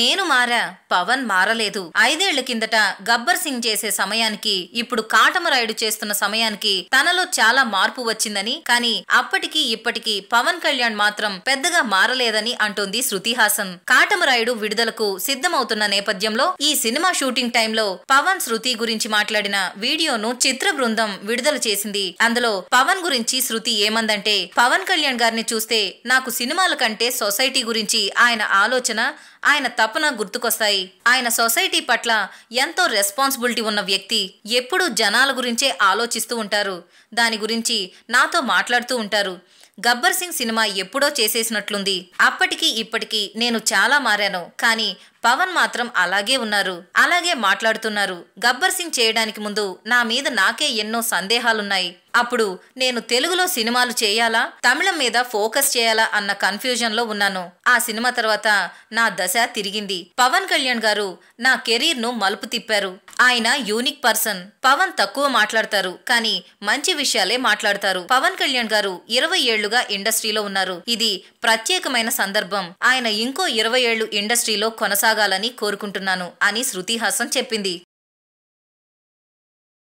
నేను మారా పవన్ మారలేదు ఐదేళ్ల కిందట గబ్బర్ సింగ్ చేసే సమయానికి ఇప్పుడు కాటమరాయుడు చేస్తున్న సమయానికి తనలో చాలా మార్పు వచ్చిందని కానీ అప్పటికి ఇప్పటికీ పవన్ కళ్యాణ్ మాత్రం పెద్దగా మారలేదని అంటోంది శృతిహాసన్ కాటమరాయుడు విడుదలకు సిద్ధమవుతున్న నేపథ్యంలో ఈ సినిమా షూటింగ్ టైంలో పవన్ శృతి గురించి మాట్లాడిన వీడియోను చిత్ర బృందం విడుదల చేసింది అందులో పవన్ గురించి శృతి ఏమందంటే పవన్ కళ్యాణ్ గారిని చూస్తే నాకు సినిమాల కంటే సొసైటీ గురించి ఆయన ఆలోచన ఆయన తపన గుర్తుకొస్తాయి ఆయన సొసైటీ పట్ల ఎంతో రెస్పాన్సిబిలిటీ ఉన్న వ్యక్తి ఎప్పుడూ జనాల గురించే ఆలోచిస్తూ ఉంటారు దాని గురించి నాతో మాట్లాడుతూ ఉంటారు గబ్బర్ సింగ్ సినిమా ఎప్పుడో చేసేసినట్లుంది అప్పటికి ఇప్పటికి నేను చాలా మారాను కానీ పవన్ మాత్రం అలాగే ఉన్నారు అలాగే మాట్లాడుతున్నారు గబ్బర్ సింగ్ చేయడానికి ముందు నా మీద నాకే ఎన్నో సందేహాలున్నాయి అప్పుడు నేను తెలుగులో సినిమాలు చేయాలా తమిళం మీద ఫోకస్ చేయాలా అన్న కన్ఫ్యూజన్లో ఉన్నాను ఆ సినిమా తర్వాత నా దశ తిరిగింది పవన్ కళ్యాణ్ గారు నా కెరీర్ను మలుపు తిప్పారు ఆయన యూనిక్ పర్సన్ పవన్ తక్కువ మాట్లాడతారు కానీ మంచి విషయాలే మాట్లాడతారు పవన్ కళ్యాణ్ గారు ఇరవై ఏళ్లుగా ఇండస్ట్రీలో ఉన్నారు ఇది ప్రత్యేకమైన సందర్భం ఆయన ఇంకో ఇరవై ఏళ్లు ఇండస్ట్రీలో కొనసాగాలని కోరుకుంటున్నాను అని శృతి హాసన్ చెప్పింది